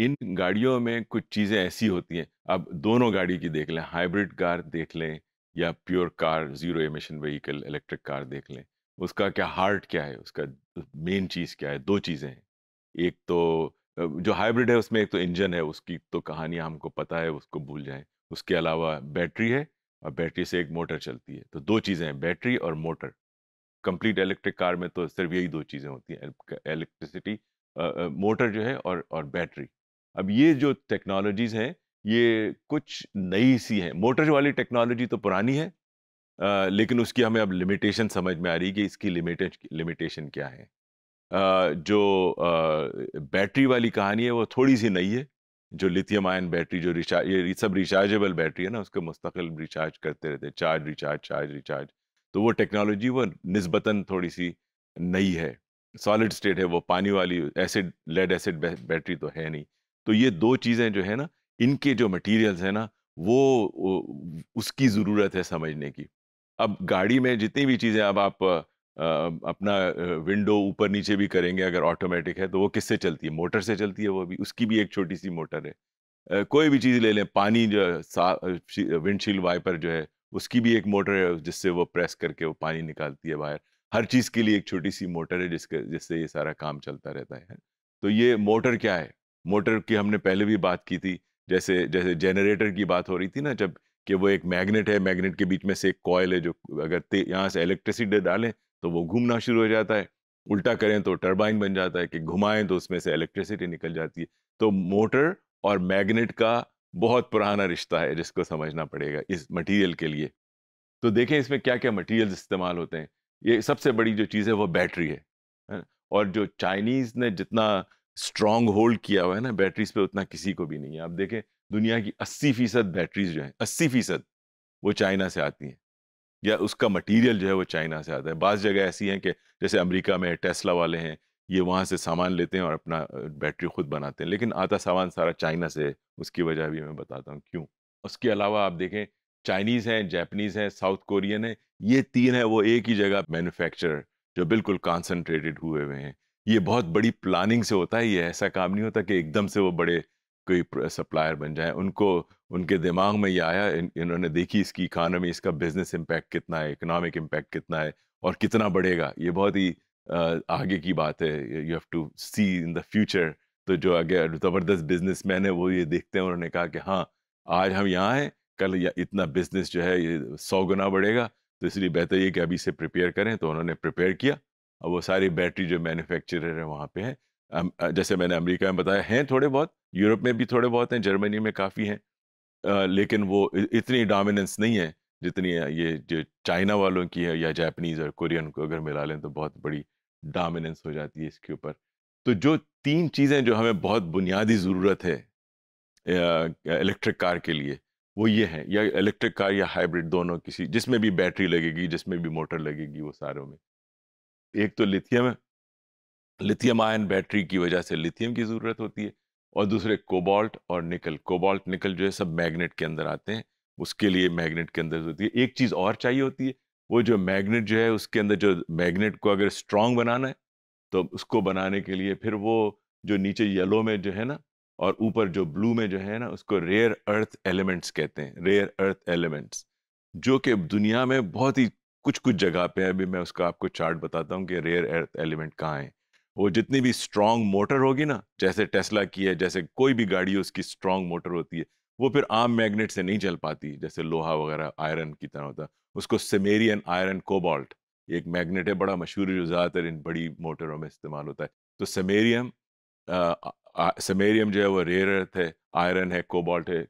इन गाड़ियों में कुछ चीज़ें ऐसी होती हैं अब दोनों गाड़ी की देख लें हाइब्रिड कार देख लें या pure car zero emission vehicle electric car देख लें उसका क्या हार्ट क्या है उसका मेन चीज़ क्या है दो चीज़ें हैं एक तो जो हाइब्रिड है उसमें एक तो इंजन है उसकी तो कहानियाँ हमको पता है उसको भूल जाएं उसके अलावा बैटरी है और बैटरी से एक मोटर चलती है तो दो चीज़ें हैं बैटरी और मोटर कंप्लीट इलेक्ट्रिक कार में तो सिर्फ यही दो चीज़ें होती हैं इलेक्ट्रिसिटी मोटर जो है और और बैटरी अब ये जो टेक्नोलॉजीज़ हैं ये कुछ नई सी हैं मोटर वाली टेक्नोलॉजी तो पुरानी है आ, लेकिन उसकी हमें अब लिमिटेशन समझ में आ रही है कि इसकी लिमिटेज लिमिटेशन क्या है आ, जो आ, बैटरी वाली कहानी है वो थोड़ी सी नई है जो लिथियम आयन बैटरी जो रिचार्ज ये सब रिचार्जेबल बैटरी है ना उसको मुस्तकिल रिचार्ज करते रहते चार्ज रिचार्ज चार्ज रिचार्ज तो वो टेक्नोलॉजी वो नस्बता थोड़ी सी नई है सॉलिड स्टेट है वो पानी वाली एसिड लेड एसिड बैटरी तो है नहीं तो ये दो चीज़ें जो है ना इनके जो मटेरियल्स हैं ना वो उसकी ज़रूरत है समझने की अब गाड़ी में जितनी भी चीज़ें अब आप अपना विंडो ऊपर नीचे भी करेंगे अगर ऑटोमेटिक है तो वो किससे चलती है मोटर से चलती है वो भी उसकी भी एक छोटी सी मोटर है कोई भी चीज़ ले लें पानी जो सा विंडशील्ड वाइपर जो है उसकी भी एक मोटर है जिससे वो प्रेस करके वो पानी निकालती है बाहर हर चीज़ के लिए एक छोटी सी मोटर है जिसके जिससे ये सारा काम चलता रहता है तो ये मोटर क्या है मोटर की हमने पहले भी बात की थी जैसे जैसे जनरेटर की बात हो रही थी ना जब कि वो एक मैग्नेट है मैग्नेट के बीच में से एक कॉयल है जो अगर यहाँ से इलेक्ट्रिसिटी डालें तो वो घूमना शुरू हो जाता है उल्टा करें तो टरबाइन बन जाता है कि घुमाएं तो उसमें से इलेक्ट्रिसिटी निकल जाती है तो मोटर और मैग्नेट का बहुत पुराना रिश्ता है जिसको समझना पड़ेगा इस मटेरियल के लिए तो देखें इसमें क्या क्या मटेरियल्स इस्तेमाल होते हैं ये सबसे बड़ी जो चीज़ है वो बैटरी है और जो चाइनीज़ ने जितना स्ट्रांग होल्ड किया हुआ है ना बैटरीज पे उतना किसी को भी नहीं है आप देखें दुनिया की अस्सी फीसद बैटरीज जो है अस्सी फीसद वो चाइना से आती हैं या उसका मटेरियल जो है वो चाइना से आता है बाज़ जगह ऐसी हैं कि जैसे अमेरिका में टेस्ला वाले हैं ये वहाँ से सामान लेते हैं और अपना बैटरी खुद बनाते हैं लेकिन आता सामान सारा चाइना से है उसकी वजह भी मैं बताता हूँ क्यों उसके अलावा आप देखें चाइनीज़ हैं जैपनीज़ हैं साउथ कोरियन हैं ये तीन है वो एक ही जगह मैनुफेक्चर जो बिल्कुल कॉन्सनट्रेटेड हुए हुए हैं ये बहुत बड़ी प्लानिंग से होता है ये ऐसा काम नहीं होता कि एकदम से वो बड़े कोई सप्लायर बन जाए उनको उनके दिमाग में ये आया इन, इन्होंने देखी इसकी इकानमी इसका बिजनेस इम्पैक्ट कितना है इकोनॉमिक इम्पैक्ट कितना है और कितना बढ़ेगा ये बहुत ही आगे की बात है you have to see in the future तो जो आगे ज़बरदस्त बिजनेस मैन है वो ये देखते हैं उन्होंने कहा कि हाँ आज हम यहाँ हैं कल इतना बिजनेस जो है ये सौ गुना बढ़ेगा तो इसलिए बेहतर ये कि अभी से प्रिपेयर करें तो उन्होंने प्रिपेयर किया और वो सारी बैटरी जो मैन्युफैक्चरर है वहाँ पे हैं जैसे मैंने अमेरिका में बताया हैं थोड़े बहुत यूरोप में भी थोड़े बहुत हैं जर्मनी में काफ़ी हैं लेकिन वो इतनी डोमिनेंस नहीं है जितनी है ये जो चाइना वालों की है या जापनीज़ और कोरियन को अगर मिला लें तो बहुत बड़ी डोमिनेंस हो जाती है इसके ऊपर तो जो तीन चीज़ें जो हमें बहुत बुनियादी ज़रूरत है इलेक्ट्रिक कार के लिए वो ये हैं या इलेक्ट्रिक कार या हाइब्रिड दोनों किसी जिसमें भी बैटरी लगेगी जिसमें भी मोटर लगेगी वो सारों में एक तो लिथियम है लिथियम आयन बैटरी की वजह से लिथियम की ज़रूरत होती है और दूसरे कोबाल्ट और निकल कोबाल्ट निकल जो है सब मैग्नेट के अंदर आते हैं उसके लिए मैग्नेट के अंदर होती है एक चीज़ और चाहिए होती है वो जो मैग्नेट जो है उसके अंदर जो मैग्नेट को अगर स्ट्रांग बनाना है तो उसको बनाने के लिए फिर वो जो नीचे येलो में जो है ना और ऊपर जो ब्लू में जो है ना उसको रेयर अर्थ एलिमेंट्स कहते हैं रेयर अर्थ एलिमेंट्स जो कि दुनिया में बहुत ही कुछ कुछ जगह पे अभी मैं उसका आपको चार्ट बताता हूँ कि रेयर अर्थ एलिमेंट कहाँ है वो जितनी भी स्ट्रांग मोटर होगी ना जैसे टेस्ला की है जैसे कोई भी गाड़ी उसकी स्ट्रांग मोटर होती है वो फिर आम मैग्नेट से नहीं चल पाती जैसे लोहा वगैरह आयरन की तरह होता उसको सेमेरियन आयरन कोबाल्ट एक मैग्नेट है बड़ा मशहूर जो ज़्यादातर इन बड़ी मोटरों में इस्तेमाल होता है तो सेमेरियम सेमेरियम जो है वो रेयर अर्थ है आयरन है कोबाल्ट है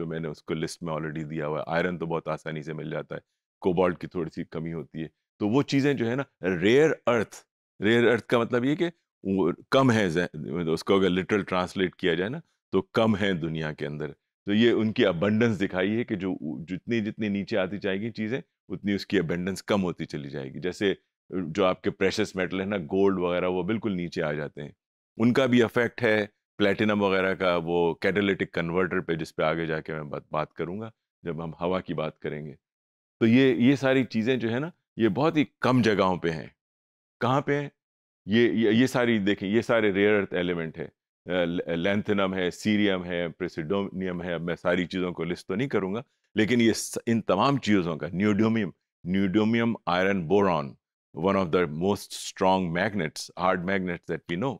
जो मैंने उसको लिस्ट में ऑलरेडी दिया हुआ है आयरन तो बहुत आसानी से मिल जाता है कोबाल्ट की थोड़ी सी कमी होती है तो वो चीज़ें जो है ना रेयर अर्थ रेयर अर्थ का मतलब ये कि कम है मतलब उसको अगर लिटरल ट्रांसलेट किया जाए ना तो कम है दुनिया के अंदर तो ये उनकी अबंडेंस दिखाई है कि जो जितनी जितनी नीचे आती जाएगी चीज़ें उतनी उसकी अबेंडेंस कम होती चली जाएगी जैसे जो आपके प्रेशस मेटल है ना गोल्ड वगैरह वो बिल्कुल नीचे आ जाते हैं उनका भी अफेक्ट है प्लेटिनम वगैरह का वो कैटेलिटिक कन्वर्टर पे जिस पे आगे जाके मैं बात बात करूँगा जब हम हवा की बात करेंगे तो ये ये सारी चीज़ें जो है ना ये बहुत ही कम जगहों पे हैं कहाँ पे हैं ये ये, ये सारी देखें ये सारे रेयर अर्थ एलिमेंट है लेंथनम है सीरियम है प्रेसिडोनियम है अब मैं सारी चीज़ों को लिस्ट तो नहीं करूँगा लेकिन ये इन तमाम चीज़ों का neodymium neodymium iron boron one of the most strong magnets hard magnets that we know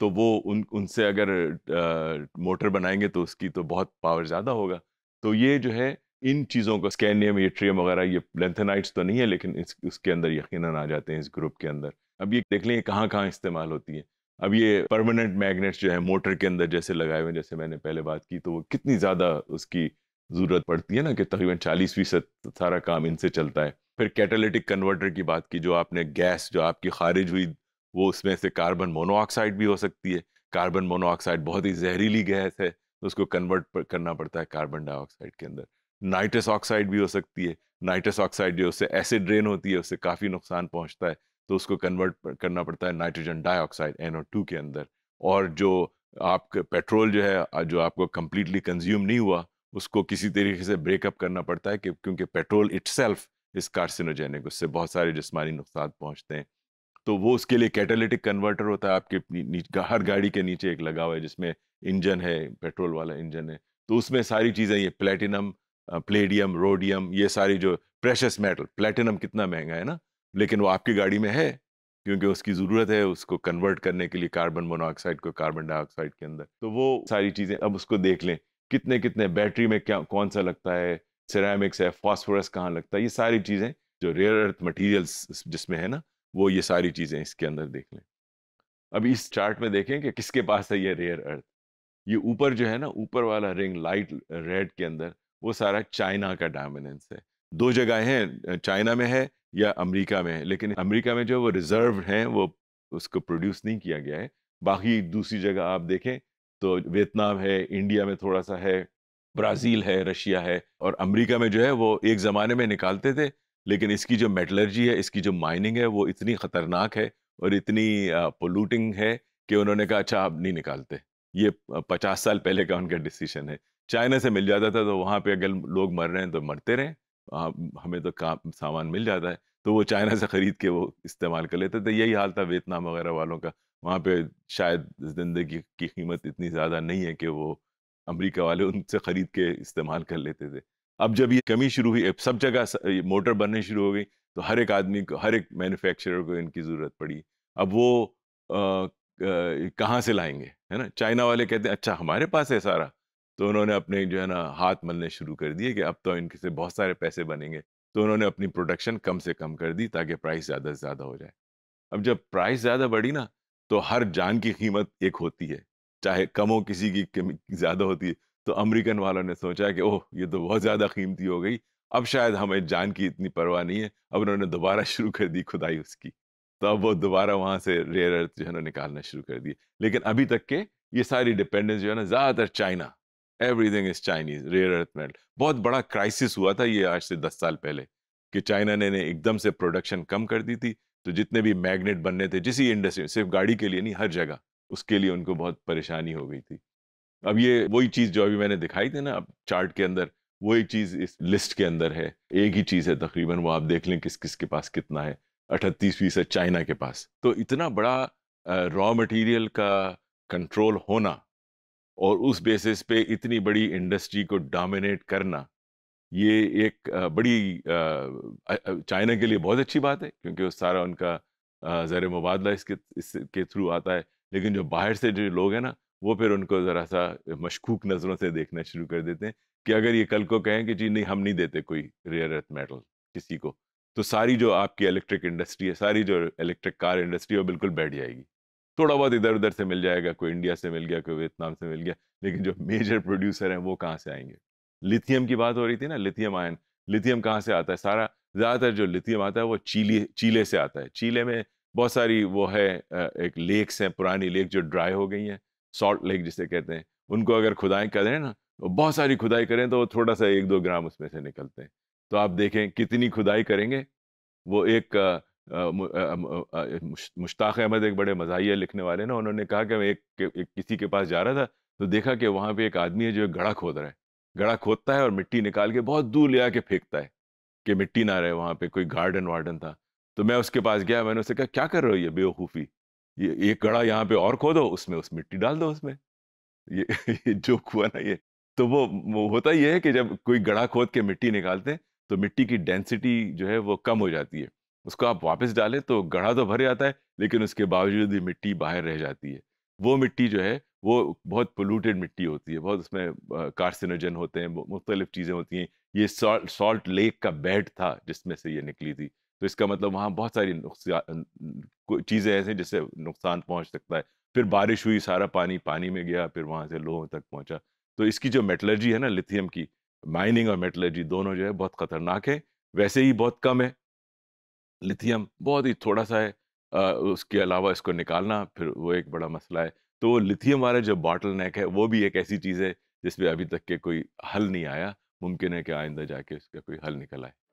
तो वो उन उनसे अगर आ, मोटर बनाएंगे तो उसकी तो बहुत पावर ज़्यादा होगा तो ये जो है इन चीज़ों को स्कैनियम एट्रियम वगैरह ये लेंथेनाइट्स तो नहीं है लेकिन इस उसके अंदर यकीन आ जाते हैं इस ग्रुप के अंदर अब ये देख लें कहाँ कहाँ इस्तेमाल होती है अब ये परमानेंट मैग्नेट्स जो है मोटर के अंदर जैसे लगाए हुए जैसे मैंने पहले बात की तो वो कितनी ज़्यादा उसकी ज़रूरत पड़ती है ना कि तकरीबन चालीस फीसद सारा काम इनसे चलता है फिर कैटालिटिक कन्वर्टर की बात की जो आपने गैस जो आपकी खारिज हुई वो उसमें से कार्बन मोनोऑक्साइड भी हो सकती है कार्बन मोनोऑक्साइड बहुत ही जहरीली गैस है उसको कन्वर्ट करना पड़ता है कार्बन डाइऑक्साइड के अंदर नाइट्रस ऑक्साइड भी हो सकती है नाइट्रस ऑक्साइड जो उससे एसिड ड्रेन होती है उससे काफ़ी नुकसान पहुंचता है तो उसको कन्वर्ट करना पड़ता है नाइट्रोजन डाइऑक्साइड एन के अंदर और जो आपके पेट्रोल जो है जो आपको कम्प्लीटली कंज्यूम नहीं हुआ उसको किसी तरीके से ब्रेकअप करना पड़ता है कि क्योंकि पेट्रोल इट्सल्फ इस कार्सिनोजेनिक उससे बहुत सारे जिसमानी नुकसान पहुँचते हैं तो वो उसके लिए कैटालिटिक कन्वर्टर होता है आपके हर गाड़ी के नीचे एक लगा हुआ है जिसमें इंजन है पेट्रोल वाला इंजन है तो उसमें सारी चीज़ें ये प्लेटिनम प्लेडियम रोडियम ये सारी जो प्रेशस मेटल प्लेटिनम कितना महंगा है ना लेकिन वो आपकी गाड़ी में है क्योंकि उसकी ज़रूरत है उसको कन्वर्ट करने के लिए कार्बन मोनोऑक्साइड को कार्बन डाइऑक्साइड के अंदर तो वो सारी चीज़ें अब उसको देख लें कितने कितने बैटरी में क्या कौन सा लगता है सिरामिक्स है फॉस्फोरस कहाँ लगता है ये सारी चीज़ें जो रेयर अर्थ मटीरियल्स जिसमें है ना वो ये सारी चीज़ें इसके अंदर देख लें अब इस चार्ट में देखें कि किसके पास है ये रेयर अर्थ ये ऊपर जो है ना ऊपर वाला रिंग लाइट रेड के अंदर वो सारा चाइना का डामिनेंस है दो जगह हैं चाइना में है या अमेरिका में है लेकिन अमेरिका में जो वो रिजर्व हैं वो उसको प्रोड्यूस नहीं किया गया है बाकी दूसरी जगह आप देखें तो वियतनाम है इंडिया में थोड़ा सा है ब्राज़ील है रशिया है और अमेरिका में जो है वो एक ज़माने में निकालते थे लेकिन इसकी जो मेटलर्जी है इसकी जो माइनिंग है वो इतनी ख़तरनाक है और इतनी पोलूटिंग है कि उन्होंने कहा अच्छा आप नहीं निकालते ये पचास साल पहले का उनका डिसीजन है चाइना से मिल जाता था तो वहाँ पे अगर लोग मर रहे हैं तो मरते रहें हाँ, हमें तो काम सामान मिल जाता है तो वो चाइना से ख़रीद के वो इस्तेमाल कर लेते थे यही हाल था वियतनाम वगैरह वालों का वहाँ पे शायद ज़िंदगी की कीमत इतनी ज़्यादा नहीं है कि वो अमेरिका वाले उनसे ख़रीद के इस्तेमाल कर लेते थे अब जब ये कमी शुरू हुई अब सब जगह मोटर बनने शुरू हो गई तो हर एक आदमी को हर एक मैन्युफैक्चरर को इनकी ज़रूरत पड़ी अब वो कहाँ से लाएंगे है ना चाइना वाले कहते हैं अच्छा हमारे पास है सारा तो उन्होंने अपने जो है ना हाथ मलने शुरू कर दिए कि अब तो इनके से बहुत सारे पैसे बनेंगे तो उन्होंने अपनी प्रोडक्शन कम से कम कर दी ताकि प्राइस ज़्यादा से ज़्यादा हो जाए अब जब प्राइस ज़्यादा बढ़ी ना तो हर जान की कीमत एक होती है चाहे कम हो किसी की ज़्यादा होती है तो अमरीकन वालों ने सोचा कि ओह ये तो बहुत ज़्यादा कीमती हो गई अब शायद हमें जान की इतनी परवाह नहीं है अब उन्होंने दोबारा शुरू कर दी खुदाई उसकी तो अब वो दोबारा वहाँ से रेयर अर्थ जो है ना निकालना शुरू कर दिए लेकिन अभी तक के ये सारी डिपेंडेंस जो है ना ज़्यादातर China everything is Chinese rare earth metal बहुत बड़ा क्राइसिस हुआ था ये आज से दस साल पहले कि चाइना ने, ने एकदम से प्रोडक्शन कम कर दी थी तो जितने भी मैग्नेट बनने थे जिस इंडस्ट्री सिर्फ गाड़ी के लिए नहीं हर जगह उसके लिए उनको बहुत परेशानी हो गई थी अब ये वही चीज़ जो अभी मैंने दिखाई थी ना अब चार्ट के अंदर वही चीज़ इस लिस्ट के अंदर है एक ही चीज़ है तकरीबन वो आप देख लें किस किस के पास कितना है अठतीस फीसद चाइना के पास तो इतना बड़ा रॉ मटेरियल का कंट्रोल होना और उस बेसिस पे इतनी बड़ी इंडस्ट्री को डोमिनेट करना ये एक बड़ी चाइना के लिए बहुत अच्छी बात है क्योंकि वो सारा उनका ज़र मुबादला इसके इसके थ्रू आता है लेकिन जो बाहर से जो लोग हैं ना वो फिर उनको ज़रा सा मशकूक नज़रों से देखना शुरू कर देते हैं कि अगर ये कल को कहें कि जी नहीं हम नहीं देते कोई रेयर अर्थ मेटल किसी को तो सारी जो आपकी इलेक्ट्रिक इंडस्ट्री है सारी जो इलेक्ट्रिक कार इंडस्ट्री है वो बिल्कुल बैठ जाएगी थोड़ा बहुत इधर उधर से मिल जाएगा कोई इंडिया से मिल गया कोई वियतनाम से मिल गया लेकिन जो मेजर प्रोड्यूसर हैं वो कहाँ से आएंगे लिथियम की बात हो रही थी ना लिथियम आयन लिथियम कहाँ से आता है सारा ज़्यादातर जो लिथियम आता है वो चीले चीले से आता है चीले में बहुत सारी वो है एक लेक्स हैं पुरानी लेक जो ड्राई हो गई हैं सॉल्ट लेक जिसे कहते हैं उनको अगर खुदाई करें ना तो बहुत सारी खुदाई करें तो थोड़ा सा एक दो ग्राम उसमें से निकलते हैं तो आप देखें कितनी खुदाई करेंगे वो एक मुश्ताक अहमद एक बड़े मजाहिया लिखने वाले ना उन्होंने कहा कि मैं एक, एक किसी के पास जा रहा था तो देखा कि वहाँ पे एक आदमी है जो गड़ा खोद रहा है गड़ा खोदता है और मिट्टी निकाल के बहुत दूर ले आके फेंकता है कि मिट्टी ना रहे वहाँ पे कोई गार्डन वार्डन था तो मैं उसके पास गया मैंने उससे कहा क्या कर रहे हो ये बेवकूफ़ी ये एक गड़ा यहाँ पे और खोदो उसमें उस मिट्टी डाल दो उसमें ये ये जोक हुआ ना ये तो वो, वो होता ये है कि जब कोई गड़ा खोद के मिट्टी निकालते हैं तो मिट्टी की डेंसिटी जो है वो कम हो जाती है उसको आप वापस डालें तो गढ़ा तो भर जाता है लेकिन उसके बावजूद भी मिट्टी बाहर रह जाती है वो मिट्टी जो है वो बहुत पोलूटेड मिट्टी होती है बहुत उसमें कार्सिनोजन होते हैं मुख्तलिफ चीज़ें होती हैं ये सॉल्ट सॉल्ट लेक का बेड था जिसमें से ये निकली थी तो इसका मतलब वहाँ बहुत सारी चीज़ें ऐसे हैं जिससे नुकसान पहुँच सकता है फिर बारिश हुई सारा पानी पानी में गया फिर वहाँ से लोगों तक पहुँचा तो इसकी जो मेटलर्जी है ना लिथियम की माइनिंग और मेटलर्जी दोनों जो है बहुत ख़तरनाक है वैसे ही बहुत कम है लिथियम बहुत ही थोड़ा सा है आ, उसके अलावा इसको निकालना फिर वो एक बड़ा मसला है तो लिथियम वाला जो बॉटल नेक है वो भी एक ऐसी चीज़ है जिसपे अभी तक के कोई हल नहीं आया मुमकिन है कि आइंदा जाके उसका कोई हल निकल आए